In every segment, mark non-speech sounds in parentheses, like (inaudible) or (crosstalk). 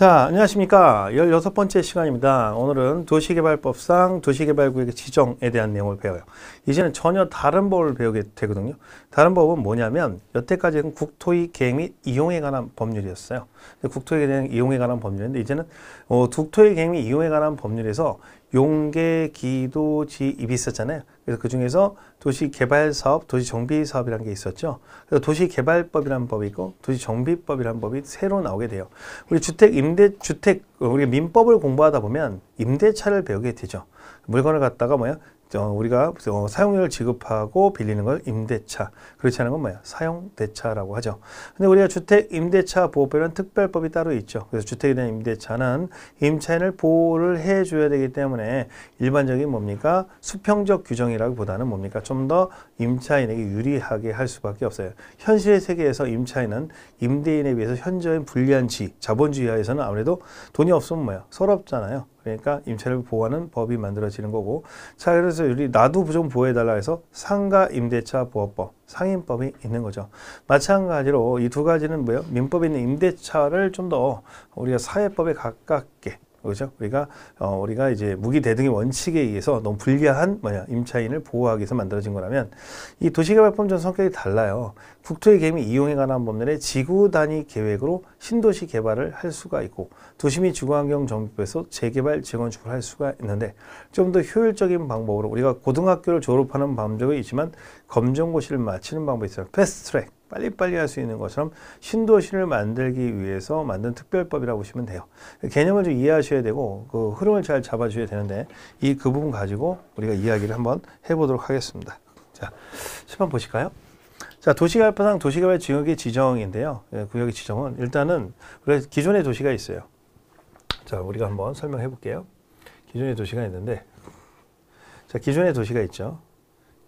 자, 안녕하십니까. 16번째 시간입니다. 오늘은 도시개발법상 도시개발구역 의 지정에 대한 내용을 배워요. 이제는 전혀 다른 법을 배우게 되거든요. 다른 법은 뭐냐면 여태까지는 국토의 계획 및 이용에 관한 법률이었어요. 국토의 계획 이용에 관한 법률인데 이제는 어, 국토의 계획 및 이용에 관한 법률에서 용계, 기도, 지, 입이 있었잖아요. 그래서 그 중에서 도시개발사업, 도시정비사업이라는 게 있었죠. 그래서 도시개발법이라는 법이 있고 도시정비법이라는 법이 새로 나오게 돼요. 우리 주택, 임대, 주택, 우리 민법을 공부하다 보면 임대차를 배우게 되죠. 물건을 갖다가 뭐야 어, 우리가 어, 사용료를 지급하고 빌리는 걸 임대차 그렇지 않은 건 뭐야 사용대차라고 하죠 근데 우리가 주택 임대차 보호법이라는 특별법이 따로 있죠 그래서 주택에 대한 임대차는 임차인을 보호를 해줘야 되기 때문에 일반적인 뭡니까 수평적 규정이라기보다는 뭡니까 좀 더 임차인에게 유리하게 할 수밖에 없어요 현실의 세계에서 임차인은 임대인에 비해서 현저히 불리한 지 자본주의 하에서는 아무래도 돈이 없으면 뭐야 서럽잖아요 그러니까 임차를 보호하는 법이 만들어지는 거고 자 그래서 우리 나도 좀 보호해달라 해서 상가 임대차 보호법 상임법이 있는 거죠 마찬가지로 이 두 가지는 뭐예요 민법에 있는 임대차를 좀 더 우리가 사회법에 가깝게 그죠? 렇 그러니까, 우리가 어, 우리가 이제 무기 대등의 원칙에 의해서 너무 불리한 뭐냐 임차인을 보호하기 위해서 만들어진 거라면 이 도시개발법 전 성격이 달라요. 국토의 개미 이용에 관한 법률에 지구 단위 계획으로 신도시 개발을 할 수가 있고 도심이 주거환경 정비법에서 재개발 재건축을 할 수가 있는데 좀 더 효율적인 방법으로 우리가 고등학교를 졸업하는 방법이 있지만 검정고시를 마치는 방법이 있어요. 패스트트랙. 빨리빨리 할 수 있는 것처럼 신도시를 만들기 위해서 만든 특별법이라고 보시면 돼요. 개념을 좀 이해하셔야 되고 그 흐름을 잘 잡아주셔야 되는데 이 그 부분 가지고 우리가 이야기를 한번 해보도록 하겠습니다. 자, 10번 보실까요? 자, 도시개발법상 도시개발 지역의 지정인데요. 예, 구역의 지정은 일단은 우리가 기존의 도시가 있어요. 자, 우리가 한번 설명해 볼게요. 기존의 도시가 있는데 자, 기존의 도시가 있죠.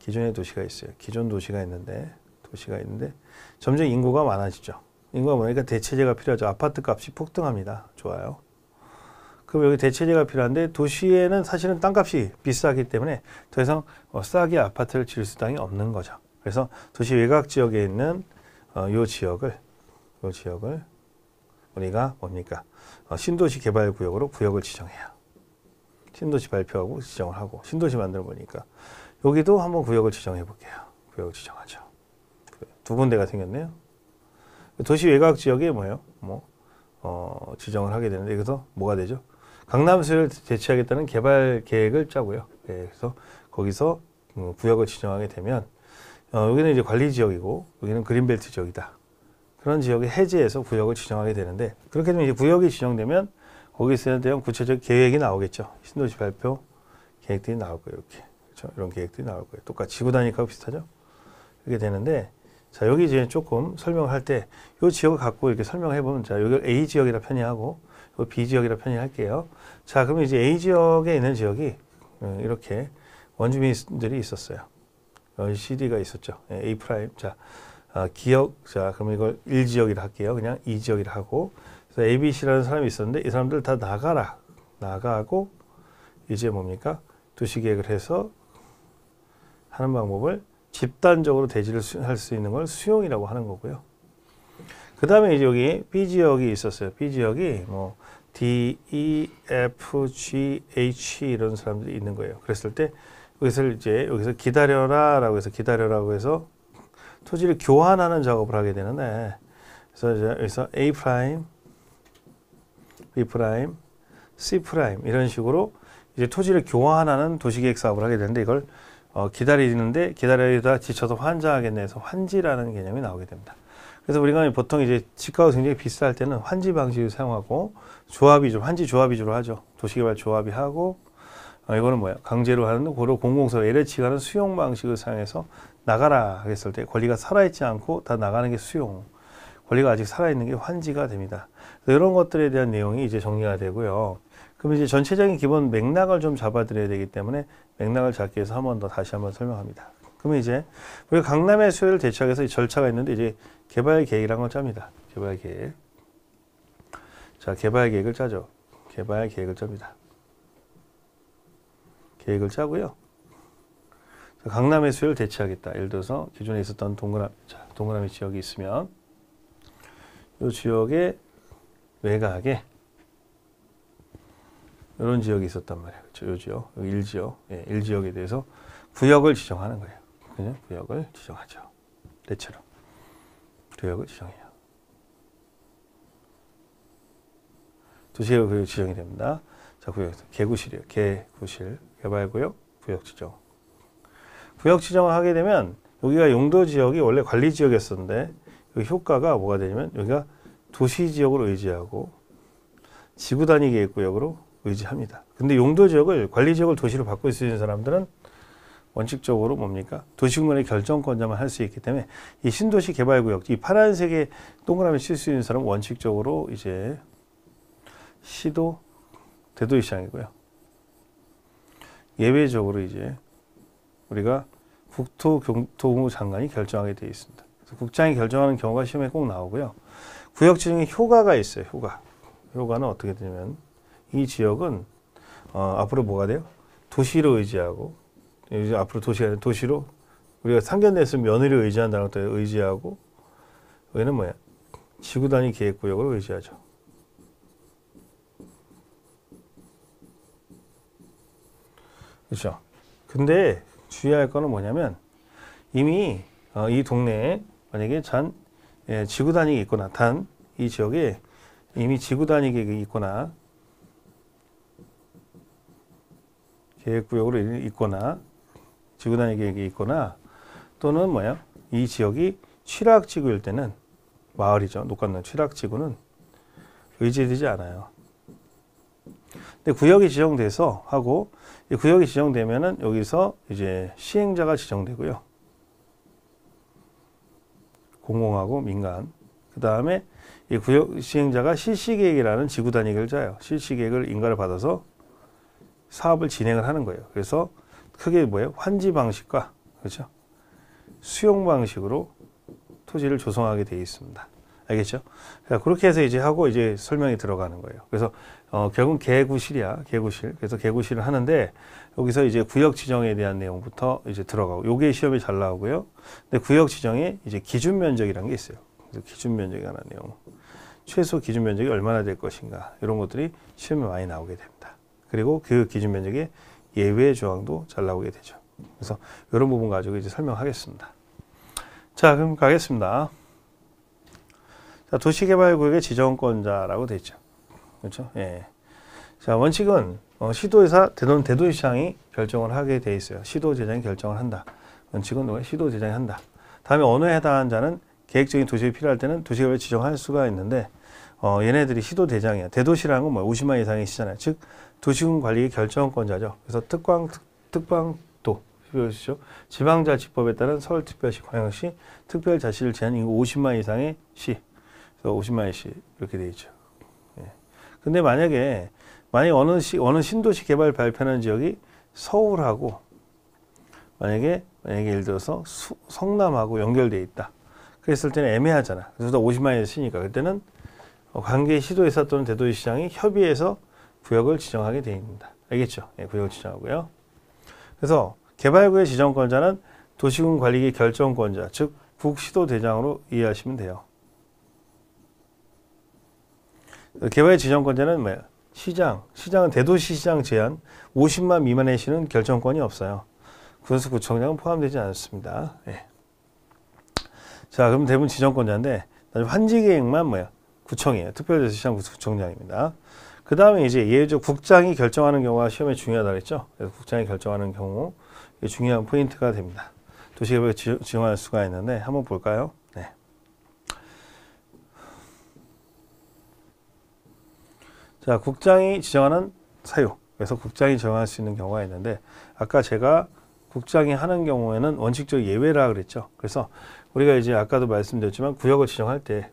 기존의 도시가 있어요. 기존 도시가 있는데 도시가 있는데 점점 인구가 많아지죠. 인구가 많으니까 대체재가 필요하죠. 아파트 값이 폭등합니다. 좋아요. 그럼 여기 대체재가 필요한데 도시에는 사실은 땅값이 비싸기 때문에 더 이상 어, 싸게 아파트를 지을 수당이 없는 거죠. 그래서 도시 외곽 지역에 있는 어, 요 지역을 요 지역을 우리가 뭡니까 어, 신도시 개발 구역으로 구역을 지정해요. 신도시 발표하고 지정을 하고 신도시 만들어 보니까 여기도 한번 구역을 지정해 볼게요. 구역을 지정하죠. 두 군데가 생겼네요. 도시 외곽 지역에 뭐예요? 뭐 어, 지정을 하게 되는데 그래서 뭐가 되죠? 강남시를 대체하겠다는 개발 계획을 짜고요. 예, 그래서 거기서 음, 구역을 지정하게 되면 어, 여기는 이제 관리 지역이고 여기는 그린벨트 지역이다. 그런 지역의 해제에서 구역을 지정하게 되는데 그렇게 되면 이제 구역이 지정되면 거기에 대한 구체적 계획이 나오겠죠. 신도시 발표 계획들이 나올 거예요. 이렇게 그렇죠? 이런 계획들이 나올 거예요. 똑같이 지구 단위가 비슷하죠. 이렇게 되는데 자, 여기 이제 조금 설명할 때 이 지역을 갖고 이렇게 설명해 보면 자, 여기를 A 지역이라 편의하고 이 B 지역이라 편의할게요. 자, 그러면 이제 A 지역에 있는 지역이 어, 이렇게 원주민들이 있었어요. 어, CD가 있었죠. 예, A 프라임. 자, 아, 기억. 자, 그러면 이걸 1 지역이라 할게요. 그냥 2 지역이라 하고. 그래서 ABC라는 사람이 있었는데 이 사람들 다 나가라. 나가고 이제 뭡니까? 두시 계획을 해서 하는 방법을 집단적으로 대지를 할 수 있는 걸 수용이라고 하는 거고요. 그 다음에 이제 여기 B 지역이 있었어요. B 지역이 뭐 D, E, F, G, H e 이런 사람들이 있는 거예요. 그랬을 때 여기서 이제 여기서 기다려라 라고 해서 기다려라고 해서 토지를 교환하는 작업을 하게 되는데 그래서 이제 여기서 A 프라임, B 프라임, C 프라임 이런 식으로 이제 토지를 교환하는 도시계획 사업을 하게 되는데 이걸 어, 기다리는데 기다리다 지쳐서 환자하겠네 해서 환지라는 개념이 나오게 됩니다. 그래서 우리가 보통 이제 치과가 굉장히 비쌀 때는 환지 방식을 사용하고 조합이 좀 환지 조합 위주로 하죠. 도시개발 조합이 하고 어, 이거는 뭐야? 강제로 하는 고로 공공서로 LH가 는 수용 방식을 사용해서 나가라 했을 때 권리가 살아있지 않고 다 나가는 게 수용. 권리가 아직 살아있는 게 환지가 됩니다. 이런 것들에 대한 내용이 이제 정리가 되고요. 그럼 이제 전체적인 기본 맥락을 좀 잡아드려야 되기 때문에 맥락을 잡기 위해서 한 번 더 다시 한 번 설명합니다. 그러면 이제 우리가 강남의 수요를 대처하기 위해서 절차가 있는데 이제 개발 계획이란 걸 짭니다. 개발 계획. 자, 개발 계획을 짜죠. 개발 계획을 짭니다. 계획을 짜고요. 강남의 수요를 대체하겠다. 예를 들어서 기존에 있었던 동그라미, 자, 동그라미 지역이 있으면 이 지역의 외곽에 이런 지역이 있었단 말이에요. 그렇죠? 요 지역, 일 지역, 예, 일 지역에 대해서 구역을 지정하는 거예요. 그냥 구역을 지정하죠. 대체로 구역을 지정해요. 도시의 구역 지정이 됩니다. 자, 구역 개구실이에요. 개구실 개발구역 구역 지정. 구역 지정을 하게 되면 여기가 용도 지역이 원래 관리 지역이었었는데 여기 효과가 뭐가 되냐면 여기가 도시 지역으로 의지하고 지구 단위 계획 구역으로 의지합니다. 근데 용도 지역을 관리 지역을 도시로 바꿀 수 있는 사람들은 원칙적으로 뭡니까? 도시공의 결정권자만 할 수 있기 때문에 이 신도시 개발구역, 이 파란색의 동그라미 칠 수 있는 사람은 원칙적으로 이제 시도, 대도시장이고요. 예외적으로 이제 우리가 국토교통부 장관이 결정하게 되어 있습니다. 국장이 결정하는 경우가 시험에 꼭 나오고요. 구역 지정에 효과가 있어요. 효과. 효과는 어떻게 되면 이 지역은 어, 앞으로 뭐가 돼요? 도시로 의지하고 이제 앞으로 도시가 도시로 우리가 상견례에서 며느리 의지한다는 것도 의지하고 여기는 뭐야? 지구 단위 계획구역을 의지하죠. 그렇죠. 근데 주의할 거는 뭐냐면 이미 어, 이 동네에 만약에 잔 예, 지구 단위 있거나 단 이 지역에 이미 지구 단위가 있거나 계획구역으로 있거나 지구단위 계획이 있거나 또는 뭐예요? 이 지역이 취락지구일 때는 마을이죠. 녹관동 취락지구는 의지되지 않아요. 근데 구역이 지정돼서 하고 이 구역이 지정되면은 여기서 이제 시행자가 지정되고요. 공공하고 민간. 그 다음에 이 구역 시행자가 실시계획이라는 지구단위를 짜요. 실시계획을 인가를 받아서 사업을 진행을 하는 거예요. 그래서 크게 뭐예요? 환지 방식과 그렇죠? 수용 방식으로 토지를 조성하게 되어 있습니다. 알겠죠? 그렇게 해서 이제 하고 이제 설명이 들어가는 거예요. 그래서 어, 결국 은 개구실이야, 개구실. 그래서 개구실을 하는데 여기서 이제 구역 지정에 대한 내용부터 이제 들어가고 요게 시험이 잘 나오고요. 근데 구역 지정에 이제 기준 면적이라는 게 있어요. 그래서 기준 면적이라는 내용. 최소 기준 면적이 얼마나 될 것인가 이런 것들이 시험에 많이 나오게 됩니다. 그리고 그 기준 면적의 예외 조항도 잘 나오게 되죠. 그래서 이런 부분 가지고 이제 설명하겠습니다. 자, 그럼 가겠습니다. 자, 도시개발구역의 지정권자라고 돼 있죠. 그렇죠? 예. 자, 원칙은 어, 시도에서 대돈 대도시장이 결정을 하게 돼 있어요. 시도재장이 결정을 한다. 원칙은 시도재장이 한다. 다음에 어에해당 자는 계획적인 도시에 필요할 때는 도시개발 지정할 수가 있는데 어, 얘네들이 시도 대장이야. 대도시라는 건 뭐 50만 이상의 시잖아요. 즉 도시군 관리의 결정권자죠. 그래서 특광 특, 광도 표시죠. 지방자치법에 따른 서울특별시, 광역시, 특별자치를 제한 인구 50만 이상의 시, 그래서 50만의 시 이렇게 돼 있죠. 예. 근데 만약에 만약 에 어느 시 어느 신도시 개발 발표하는 지역이 서울하고 만약에 만약에 예를 들어서 수, 성남하고 연결돼 있다. 그랬을 때는 애매하잖아. 그래서 50만이 시니까 그때는 어, 관계 시도에사 또는 대도시장이 시 협의해서 구역을 지정하게 되어 있습니다. 알겠죠? 예, 구역을 지정하고요. 그래서 개발구의 지정권자는 도시군 관리기 결정권자, 즉 국시도대장으로 이해하시면 돼요. 개발 지정권자는 뭐예요? 시장, 시장은 대도시 시장 제한 50만 미만의 시는 결정권이 없어요. 군수구청장은 포함되지 않습니다. 예. 자, 그럼 대부분 지정권자인데 환지계획만 뭐예요? 구청이에요. 특별자치시장 구청장입니다. 그 다음에 이제 예외적 국장이 결정하는 경우가 시험에 중요하다 그랬죠. 그래서 국장이 결정하는 경우 중요한 포인트가 됩니다. 도시계획 지정할 수가 있는데 한번 볼까요? 네. 자, 국장이 지정하는 사유. 그래서 국장이 정할 수 있는 경우가 있는데 아까 제가 국장이 하는 경우에는 원칙적 예외라 그랬죠. 그래서 우리가 이제 아까도 말씀드렸지만 구역을 지정할 때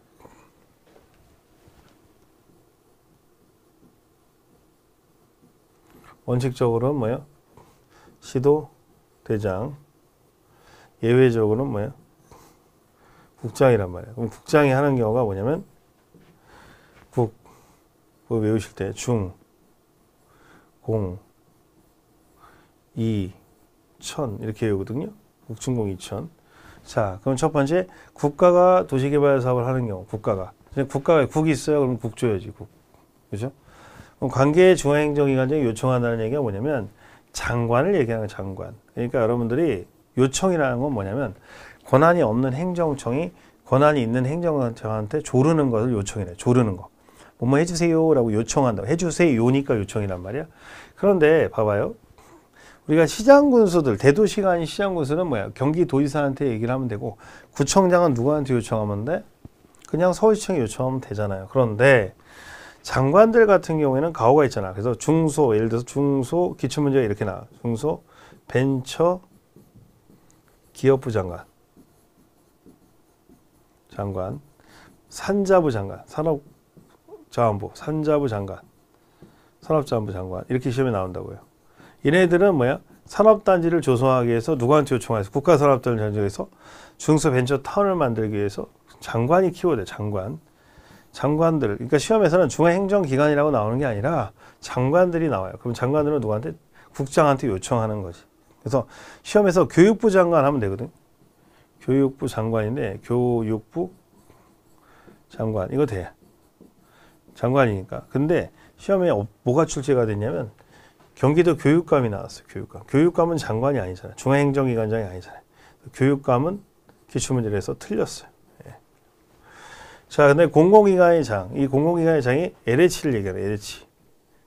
원칙적으로는 뭐야? 시도, 대장. 예외적으로는 뭐야? 국장이란 말이야. 그럼 국장이 하는 경우가 뭐냐면 국, 그 외우실 때 중, 공, 이, 천 이렇게 외우거든요. 국중공 이천. 자, 그럼 첫 번째 국가가 도시개발 사업을 하는 경우 국가가 국가가 국이 있어요. 그럼 국 줘야지 국. 그죠? 관계 의 중앙행정기관장이 요청한다는 얘기가 뭐냐면 장관을 얘기하는 장관. 그러니까 여러분들이 요청이라는 건 뭐냐면 권한이 없는 행정청이 권한이 있는 행정한테 조르는 것을 요청이래. 조르는 거. 뭐뭐 해주세요라고 요청한다. 해주세요니까 요청이란 말이야. 그런데 봐봐요. 우리가 시장군수들, 대도시 간이 시장군수는 뭐야? 경기도지사한테 얘기를 하면 되고, 구청장은 누구한테 요청하면 돼? 그냥 서울시청에 요청하면 되잖아요. 그런데 장관들 같은 경우에는 가오가 있잖아. 그래서 중소, 예를 들어서 중소 기초문제가 이렇게 나와. 중소 벤처 기업부 장관. 장관. 산자부 장관. 산업자원부. 산자부 장관. 산업자원부 장관. 이렇게 시험에 나온다고요. 얘네들은 뭐야? 산업단지를 조성하기 위해서 누구한테 요청해서 국가산업단지를 위해서 중소벤처타운을 만들기 위해서 장관이 키워야 돼. 장관. 장관들, 그러니까 시험에서는 중앙행정기관이라고 나오는 게 아니라 장관들이 나와요. 그럼 장관들은 누구한테? 국장한테 요청하는 거지. 그래서 시험에서 교육부 장관 하면 되거든. 교육부 장관인데 교육부 장관 이거 돼. 장관이니까. 근데 시험에 어, 뭐가 출제가 됐냐면 경기도 교육감이 나왔어요. 교육감. 교육감은 장관이 아니잖아요. 중앙행정기관장이 아니잖아요. 교육감은 기출문제에서 틀렸어요. 자, 근데 공공기관의 장, 이 공공기관의 장이 LH를 얘기하는 LH.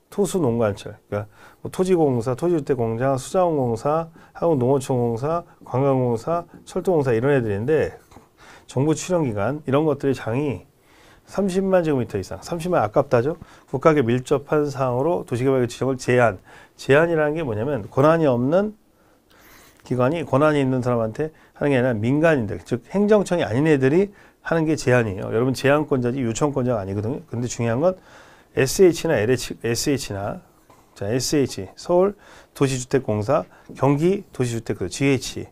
토수농관철, 그러니까 뭐 토지공사, 토지주택공장, 수자원공사, 한국농어촌공사, 관광공사, 철도공사 이런 애들인데 정부 출연기관 이런 것들의 장이 30만 제곱미터 이상, 30만 아깝다죠. 국가에 밀접한 사항으로 도시개발의 지정을 제한. 제한이라는 게 뭐냐면 권한이 없는 기관이 권한이 있는 사람한테 하는 게 아니라 민간인들, 즉 행정청이 아닌 애들이 하는 게 제한이에요. 여러분 제한권자지 요청권자가 아니거든요. 근데 중요한 건 SH나 LH, SH나 자, SH 서울 도시주택공사 경기 도시주택 GH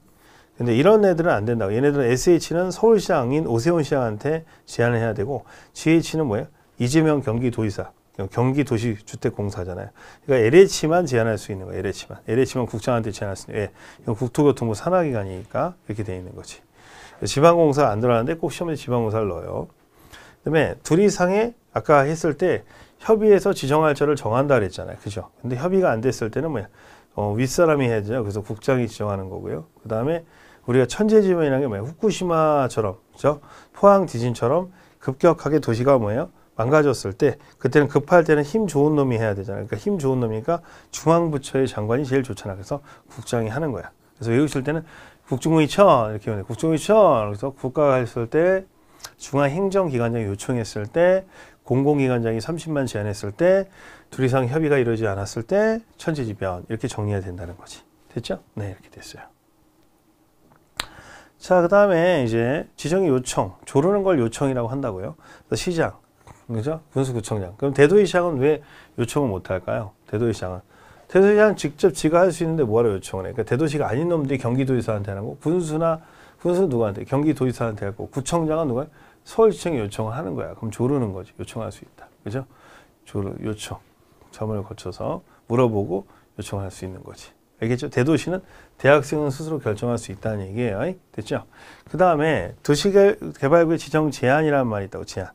근데 이런 애들은 안 된다고. 얘네들은 SH는 서울시장인 오세훈 시장한테 제안을 해야 되고 GH는 뭐예요? 이재명 경기도의사 경기도시주택공사잖아요. 그러니까 LH만 제한할 수 있는 거예요. LH만. LH만 국장한테 제안할수 있는. 거 예. 요 국토교통부 산하기관이니까 이렇게 돼 있는 거지. 지방공사 안 들어가는데 꼭 시험에 지방공사를 넣어요. 그다음에 둘 이상의 아까 했을 때 협의해서 지정할 절를 정한다 그랬잖아요. 그죠? 근데 협의가 안 됐을 때는 뭐야? 어, 윗사람이 해야 되잖아 그래서 국장이 지정하는 거고요. 그다음에 우리가 천재지변이라는 게 뭐예요? 후쿠시마처럼, 그죠? 포항 지진처럼 급격하게 도시가 뭐예요? 망가졌을 때 그때는 급할 때는 힘 좋은 놈이 해야 되잖아요. 그러니까 힘 좋은 놈이니까 중앙부처의 장관이 제일 좋잖아. 그래서 국장이 하는 거야. 그래서 외우실 때는 국정원이 쳐 이렇게 해요. 국정원이 쳐. 그래서 국가가 했을 때 중앙행정기관장이 요청했을 때 공공기관장이 30만 제안했을 때둘 이상 협의가 이루어지지 않았을 때 천지지변 이렇게 정리해야 된다는 거지. 됐죠? 네 이렇게 됐어요. 자, 그 다음에 이제 지정의 요청, 조르는 걸 요청이라고 한다고요. 시장, 그죠? 군수구청장. 그럼 대도의 시장은 왜 요청을 못할까요? 대도의 시장은 대도시장 직접 지가 할 수 있는데 뭐하러 요청을 해? 그러니까 대도시가 아닌 놈들이 경기도지사한테 하는 거, 군수나 군수 누구한테? 경기도지사한테 하고, 구청장은 누가? 서울시청에 요청을 하는 거야. 그럼 조르는 거지. 요청할 수 있다. 그죠? 조르 요청. 점을 거쳐서 물어보고 요청할 수 있는 거지. 알겠죠? 대도시는 대학생은 스스로 결정할 수 있다는 얘기예요. 됐죠? 그 다음에 도시개발구역 지정 제한이라는 말이 있다고 제한.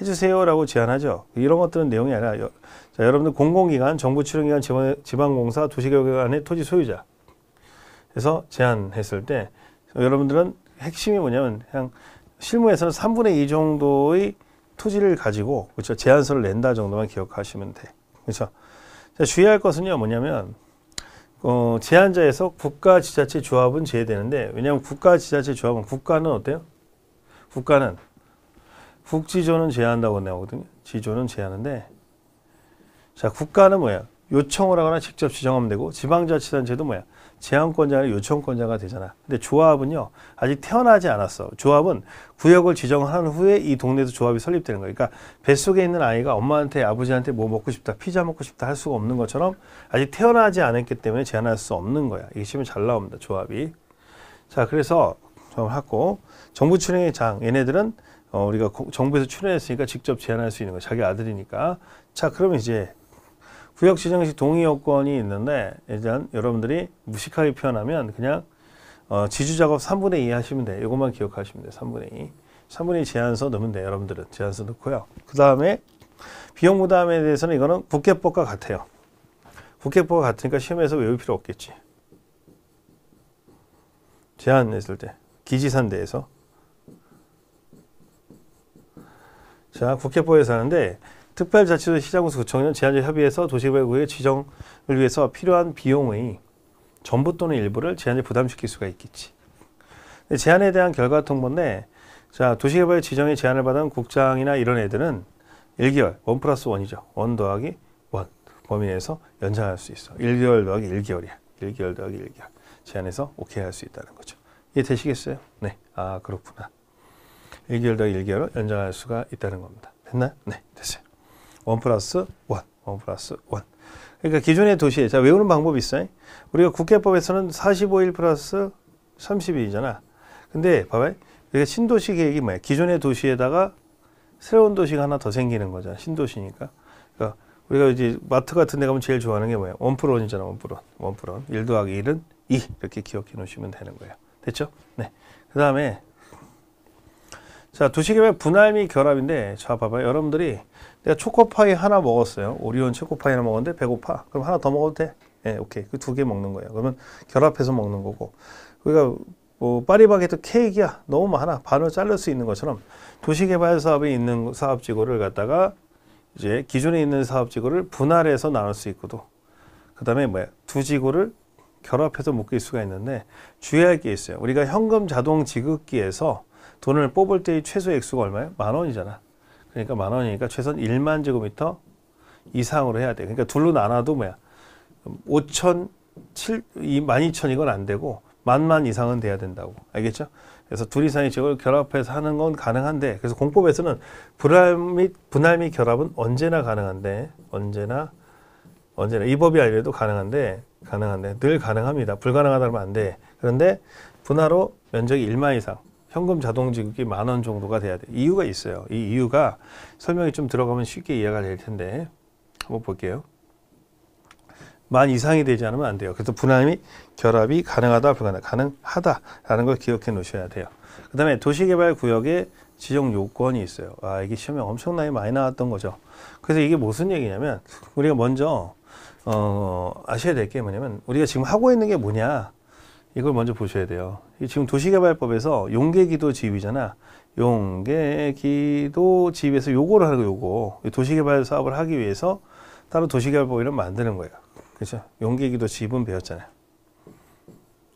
해주세요라고 제안하죠. 이런 것들은 내용이 아니라 여, 자, 여러분들 공공기관, 정부 출연기관, 지방, 공사 도시개발기관의 토지 소유자 그래서 제안했을 때 여러분들은 핵심이 뭐냐면 그냥 실무에서는 3분의 2 정도의 토지를 가지고 그렇죠 제안서를 낸다 정도만 기억하시면 돼 그렇죠 자, 주의할 것은요 뭐냐면 어, 제안자에서 국가 지자체 조합은 제외되는데 왜냐하면 국가 지자체 조합은 국가는 어때요 국가는 국지조는 제한한다고 나오거든요. 지조는 제한인데자 국가는 뭐야? 요청을 하거나 직접 지정하면 되고 지방자치단체도 뭐야? 제한권자 아니라 요청권자가 되잖아. 근데 조합은요. 아직 태어나지 않았어. 조합은 구역을 지정한 후에 이동네에서 조합이 설립되는 거예 그러니까 뱃속에 있는 아이가 엄마한테 아버지한테 뭐 먹고 싶다 피자 먹고 싶다 할 수가 없는 것처럼 아직 태어나지 않았기 때문에 제한할 수 없는 거야. 이게 시험에 잘 나옵니다. 조합이. 자 그래서 하고 정부 출행의 장 얘네들은 어, 우리가 정부에서 출연했으니까 직접 제안할 수 있는 거예요. 자기 아들이니까. 자, 그러면 이제 구역지정식 동의 요건이 있는데 일단 여러분들이 무식하게 표현하면 그냥 어, 지주작업 3분의 2 하시면 돼요. 이것만 기억하시면 돼요. 3분의 2. 3분의 2 제안서 넣으면 돼요. 여러분들은 제안서 넣고요. 그 다음에 비용 부담에 대해서는 이거는 국회법과 같아요. 국회법과 같으니까 시험에서 외울 필요 없겠지. 제안했을 때. 기지산대에서. 자, 국회법에 서하는데 특별자치도 시장구청은 제한적 협의에서 도시계획의 지정을 위해서 필요한 비용의 전부 또는 일부를 제한에 부담시킬 수가 있겠지. 제한에 대한 결과 통보인데 자 도시개발 지정의 제한을 받은 국장이나 이런 애들은 1개월 1 플러스 1이죠. 1 더하기 1 범위 내에서 연장할 수 있어. 1개월 더하기 1개월이야. 1개월 더하기 1개월. 제한에서 오케이 할 수 있다는 거죠. 이해 되시겠어요? 네. 아 그렇구나. 1개월 더 1개월 연장할 수가 있다는 겁니다. 됐나요? 네, 됐어요. 원 플러스 원, 원 플러스 원. 그러니까 기존의 도시에, 자, 외우는 방법이 있어요. 우리가 국회법에서는 45일 플러스 30일이잖아. 근데 봐봐요. 우리가 신도시 계획이 뭐야? 기존의 도시에다가 새로운 도시가 하나 더 생기는 거잖아. 신도시니까. 그러니까 우리가 이제 마트 같은 데 가면 제일 좋아하는 게 뭐야? 원프론이잖아, 원프론. 원프론. 1 더하기 1은 2. 이렇게 기억해 놓으시면 되는 거예요. 됐죠? 네. 그 다음에 자, 두식이면 분할 미 결합인데, 자, 봐봐요. 여러분들이 내가 초코파이 하나 먹었어요. 오리온 초코파이 하나 먹었는데, 배고파. 그럼 하나 더 먹어도 돼? 예, 네, 오케이. 그 두 개 먹는 거예요. 그러면 결합해서 먹는 거고. 우리가 그러니까 뭐, 파리바게트 케이크야. 너무 많아. 반으로 자를 수 있는 것처럼 도시개발 사업에 있는 사업지구를 갖다가 이제 기존에 있는 사업지구를 분할해서 나눌 수 있고도, 그 다음에 뭐야. 두 지구를 결합해서 묶일 수가 있는데, 주의할 게 있어요. 우리가 현금 자동 지급기에서 돈을 뽑을 때의 최소 액수가 얼마예요? 만 원이잖아. 그러니까 만 원이니까 최소한 1만 제곱미터 이상으로 해야 돼. 그러니까 둘로 나눠도 뭐야? 5천, 7, 2만 2천 이건 안 되고 만만 이상은 돼야 된다고. 알겠죠? 그래서 둘 이상의 지역을 결합해서 하는 건 가능한데 그래서 공법에서는 분할 및 분할 및 결합은 언제나 가능한데 언제나 언제나 이 법이 아니라도 가능한데 가능한데 늘 가능합니다. 불가능하다면 안 돼. 그런데 분할로 면적이 1만 이상 현금 자동 지급이 만 원 정도가 돼야 돼. 이유가 있어요. 이 이유가 설명이 좀 들어가면 쉽게 이해가 될 텐데 한번 볼게요. 만 이상이 되지 않으면 안 돼요. 그래서 분할이 결합이 가능하다 불가능 가능하다라는 걸 기억해 놓으셔야 돼요. 그다음에 도시개발 구역에 지정 요건이 있어요. 아 이게 시험에 엄청나게 많이 나왔던 거죠. 그래서 이게 무슨 얘기냐면 우리가 먼저 어, 아셔야 될 게 뭐냐면 우리가 지금 하고 있는 게 뭐냐 이걸 먼저 보셔야 돼요. 지금 도시개발법에서 용계기도 지휘잖아 용계기도 지휘에서 요거를 하고 요거 도시개발 사업을 하기 위해서 따로 도시개발법을 이 만드는 거예요. 그렇죠? 용계기도 지분 휘 배웠잖아요.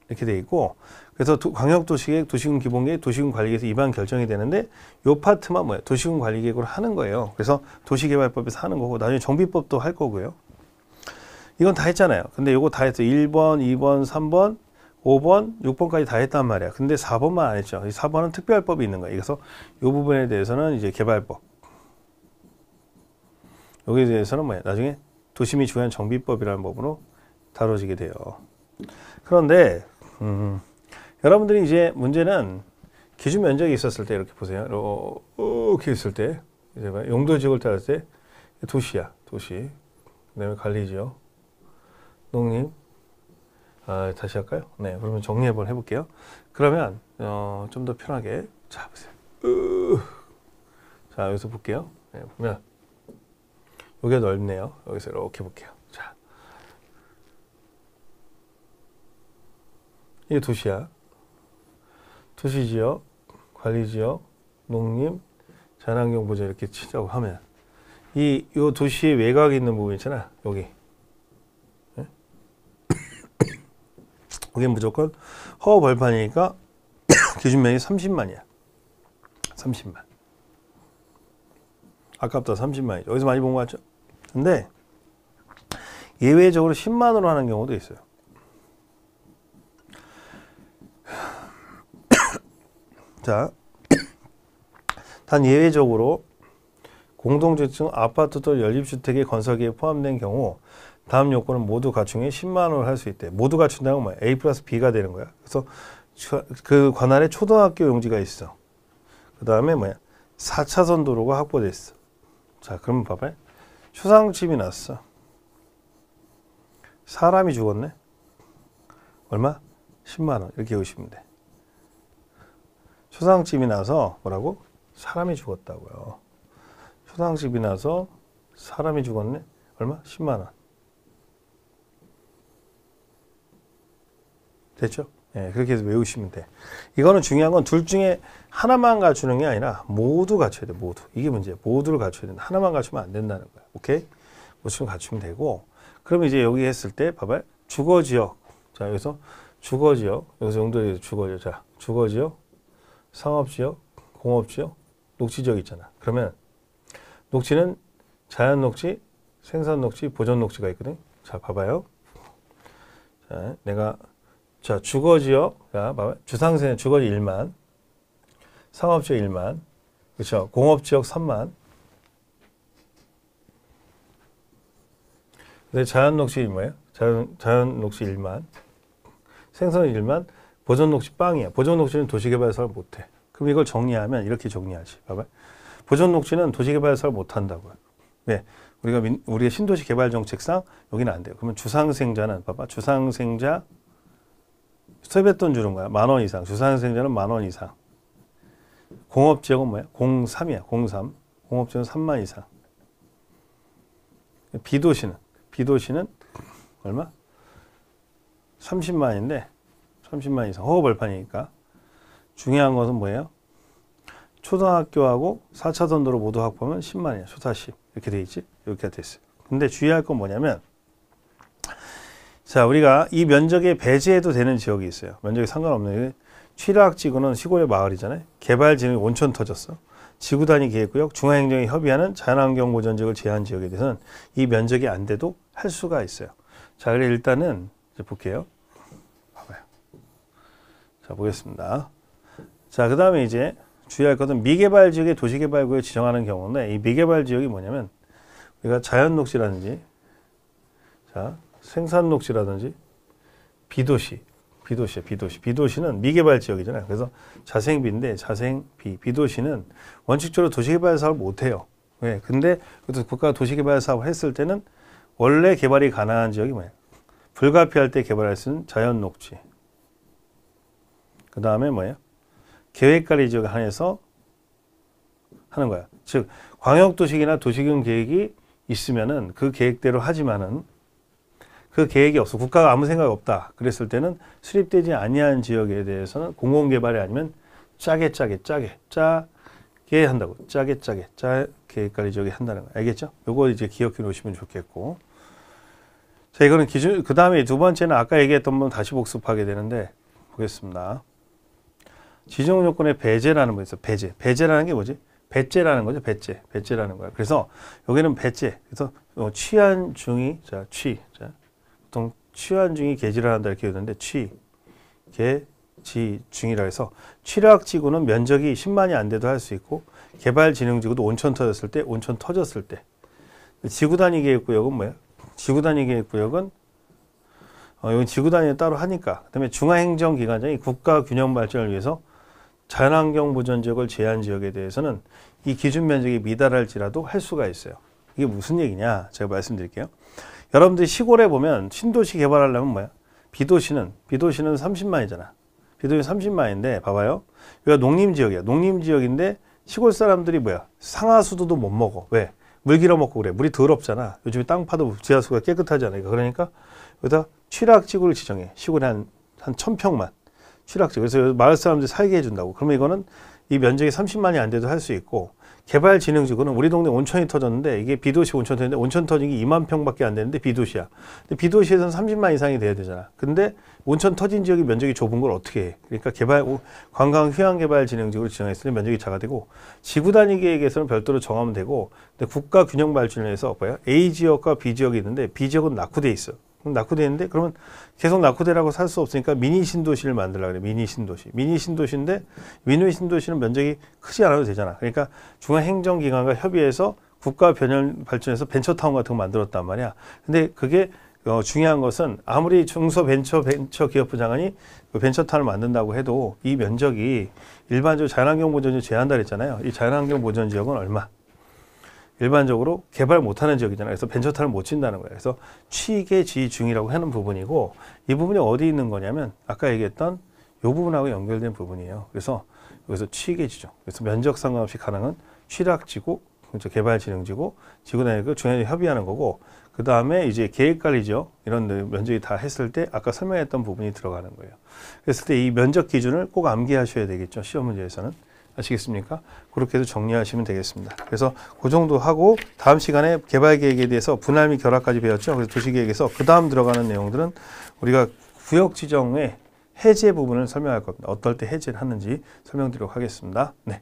이렇게 돼 있고 그래서 광역도시계획, 도시군기본계획, 도시군관리계에서 획 입안 결정이 되는데 요 파트만 뭐예요? 도시군관리계획으로 하는 거예요. 그래서 도시개발법에서 하는 거고 나중에 정비법도 할 거고요. 이건 다 했잖아요. 근데 요거 다 했어요. 1번, 2번, 3번, 5번, 6번까지 다 했단 말이야. 근데 4번만 안 했죠. 4번은 특별법이 있는 거야. 그래서 이 부분에 대해서는 이제 개발법. 여기에 대해서는 뭐야? 나중에 도심이 중요한 정비법이라는 법으로 다뤄지게 돼요. 그런데 음, 여러분들이 이제 문제는 기준 면적이 있었을 때 이렇게 보세요. 이렇게 있을 때 이제 용도 지역을 따를 때 도시야, 도시. 그다음에 관리 지역, 농림, 아, 다시 할까요? 네, 그러면 정리 한번 해볼게요. 그러면 어, 좀 더 편하게 자 보세요. 자 여기서 볼게요. 네, 보면 여기 넓네요. 여기서 이렇게 볼게요. 자 이게 도시야. 도시지역, 관리지역, 농림, 자연환경 보전 이렇게 치자고 하면 이 요 도시의 외곽에 있는 부분 있잖아. 여기 그게 무조건 허 벌판이니까 (coughs) 기준명이 30만이야. 30만. 아깝다 30만이죠. 여기서 많이 본거 같죠? 근데 예외적으로 10만으로 하는 경우도 있어요. (coughs) 자, (coughs) 단 예외적으로 공동주택 아파트 또 연립주택의 건설기에 포함된 경우 다음 요건은 모두 갖춤이 10만 원을 할 수 있대. 모두 갖춘다는 뭐 A 플러스 B가 되는 거야. 그래서 그 관할에 초등학교 용지가 있어. 그 다음에 뭐야? 4차선 도로가 확보돼 있어. 자, 그럼 봐봐 초상집이 났어. 사람이 죽었네. 얼마? 10만 원. 이렇게 외시면 돼. 초상집이 나서 뭐라고? 사람이 죽었다고요. 초상집이 나서 사람이 죽었네. 얼마? 10만 원. 됐죠? 예, 그렇게 해서 외우시면 돼. 이거는 중요한 건 둘 중에 하나만 갖추는 게 아니라 모두 갖춰야 돼, 모두. 이게 문제야. 모두를 갖춰야 된다. 하나만 갖추면 안 된다는 거야. 오케이? 모두 갖추면 되고. 그럼 이제 여기 했을 때, 봐봐요. 주거 지역. 자, 여기서 주거 지역. 여기서 용도에 주거 지역. 자, 주거 지역, 상업 지역, 공업 지역, 녹지 지역 있잖아. 그러면 녹지는 자연 녹지, 생산 녹지, 보존 녹지가 있거든. 자, 봐봐요. 자, 내가 자, 주거지역, 주상세는 주거지 1만, 상업지역 1만, 그렇 공업지역 3만. 근 자연녹지 뭐예요? 자연, 자연녹지 1만, 생선 1만, 보존녹지 빵이야. 보존녹지는 도시개발사를 못해. 그럼 이걸 정리하면 이렇게 정리하지. 봐봐. 보존녹지는 도시개발사를 못한다고요. 네. 우리가 민, 우리의 신도시 개발 정책상 여기는 안 돼요. 그러면 주상생자는 봐봐. 주상생자 세뱃돈 주는 거야. 만 원 이상. 주산생전은 만원 이상. 공업지역은 뭐야? 03이야. 03. 공업지역은 3만 이상. 비도시는? 비도시는 얼마? 30만인데 30만 이상 허허벌판이니까 중요한 것은 뭐예요? 초등학교하고 4차선 도로 모두 확보하면 10만이야. 초사시 이렇게 돼 있지? 이렇게 돼 있어요. 근데 주의할 건 뭐냐면 자, 우리가 이 면적에 배제해도 되는 지역이 있어요. 면적에 상관없는. 취락지구는 시골의 마을이잖아요. 개발지역이 온천 터졌어. 지구 단위 계획구역, 중앙행정이 협의하는 자연환경보전지역을 제한 지역에 대해서는 이 면적이 안 돼도 할 수가 있어요. 자, 그래 일단은 이제 볼게요. 봐봐요. 자, 보겠습니다. 자, 그 다음에 이제 주의할 것은 미개발 지역의 도시개발구역 지정하는 경우인데 이 미개발 지역이 뭐냐면 우리가 자연녹지라든지 자 생산 녹지라든지 비도시, 비도시, 비도시, 비도시는 미개발 지역이잖아요. 그래서 자생비인데 자생비, 비도시는 원칙적으로 도시개발 사업 을못 해요. 왜? 예, 근데 그것도 국가 도시개발 사업 을 했을 때는 원래 개발이 가능한 지역이 뭐예요? 불가피할 때 개발할 수 있는 자연 녹지. 그 다음에 뭐예요? 계획관리 지역에 한해서 하는 거야. 즉 광역도시나 기 도시경 계획이 있으면은 그 계획대로 하지만은 그 계획이 없어 국가가 아무 생각이 없다 그랬을 때는 수립되지 아니한 지역에 대해서는 공공개발이 아니면 짜게 짜게 짜게 짜게 한다고 짜게 짜게 짜 계획관리 지역에 한다는 거 알겠죠? 요거 이제 기억해 놓으시면 좋겠고 자 이거는 기준 그 다음에 두 번째는 아까 얘기했던 분 다시 복습하게 되는데 보겠습니다. 지정 요건의 배제라는 거 있어 배제 배제라는 게 뭐지? 배제라는 거죠. 배제 배제라는 거야. 그래서 여기는 배제 그래서 어, 취한 중이 자 취. 자, 보통 취한 중이 계질을 한다 이렇게 되는데 취, 계, 지, 중이라 해서 취락지구는 면적이 10만이 안 돼도 할 수 있고 개발진흥지구도 온천 터졌을 때, 온천 터졌을 때 지구단위 계획구역은 뭐야? 지구단위 계획구역은 어, 여기 지구단위에 따로 하니까 그다음에 중앙행정기관장이 국가균형발전을 위해서 자연환경 보전지역을 제한 지역에 대해서는 이 기준 면적이 미달할지라도 할 수가 있어요. 이게 무슨 얘기냐 제가 말씀드릴게요. 여러분들이 시골에 보면 신도시 개발하려면 뭐야? 비도시는 비도시는 30만이잖아. 비도시 30만인데 봐봐요. 여기가 농림 지역이야. 농림 지역인데 시골 사람들이 뭐야? 상하수도도 못 먹어. 왜? 물 길어 먹고 그래. 물이 더럽잖아. 요즘에 땅 파도 지하수가 깨끗하지 않으니까. 그러니까 여기다 취락지구를 지정해. 시골에 한, 한 천평만. 취락지구. 그래서 마을 사람들이 살게 해준다고. 그러면 이거는 이 면적이 30만이 안 돼도 할 수 있고 개발진행지구는 우리 동네 온천이 터졌는데 이게 비도시 온천 터졌는데 온천 터진 게 2만 평밖에 안 되는데 비도시야. 근데 비도시에서는 30만 이상이 돼야 되잖아. 근데 온천 터진 지역이 면적이 좁은 걸 어떻게 해? 그러니까 개발 관광 휴양 개발 진행지구로 지정했을 때 면적이 작아지고 지구 단위 계획에서는 별도로 정하면 되고 근데 국가 균형 발전을 해서 뭐야? A 지역과 B 지역이 있는데 B 지역은 낙후돼 있어. 낙후되는데 어있 그러면 계속 낙후되라고 살 수 없으니까 미니 신도시를 만들라 그래 미니 신도시 미니 신도시인데 미니 신도시는 면적이 크지 않아도 되잖아 그러니까 중앙행정기관과 협의해서 국가 변형발전해서 벤처타운 같은 거 만들었단 말이야 근데 그게 어, 중요한 것은 아무리 중소벤처 벤처 기업부 장관이 그 벤처타운을 만든다고 해도 이 면적이 일반적으로 자연환경 보존지 제한다 그랬잖아요 이 자연환경 보존 지역은 얼마 일반적으로 개발 못하는 지역이잖아요. 그래서 벤처타를 못 친다는 거예요. 그래서 취계 지중이라고 하는 부분이고 이 부분이 어디 있는 거냐면 아까 얘기했던 이 부분하고 연결된 부분이에요. 그래서 여기서 취계 지죠 그래서 면적 상관없이 가능한 취락지구, 그렇 그러니까 개발진흥지구, 지구단위그 중앙에 협의하는 거고 그 다음에 이제 계획관리죠. 이런 면적이 다 했을 때 아까 설명했던 부분이 들어가는 거예요. 그랬을 때 이 면적 기준을 꼭 암기하셔야 되겠죠. 시험 문제에서는. 아시겠습니까? 그렇게 해서 정리하시면 되겠습니다. 그래서 그 정도 하고 다음 시간에 개발 계획에 대해서 분할 및 결합까지 배웠죠. 그래서 도시 계획에서 그 다음 들어가는 내용들은 우리가 구역 지정의 해제 부분을 설명할 겁니다. 어떨 때 해제를 하는지 설명드리도록 하겠습니다. 네.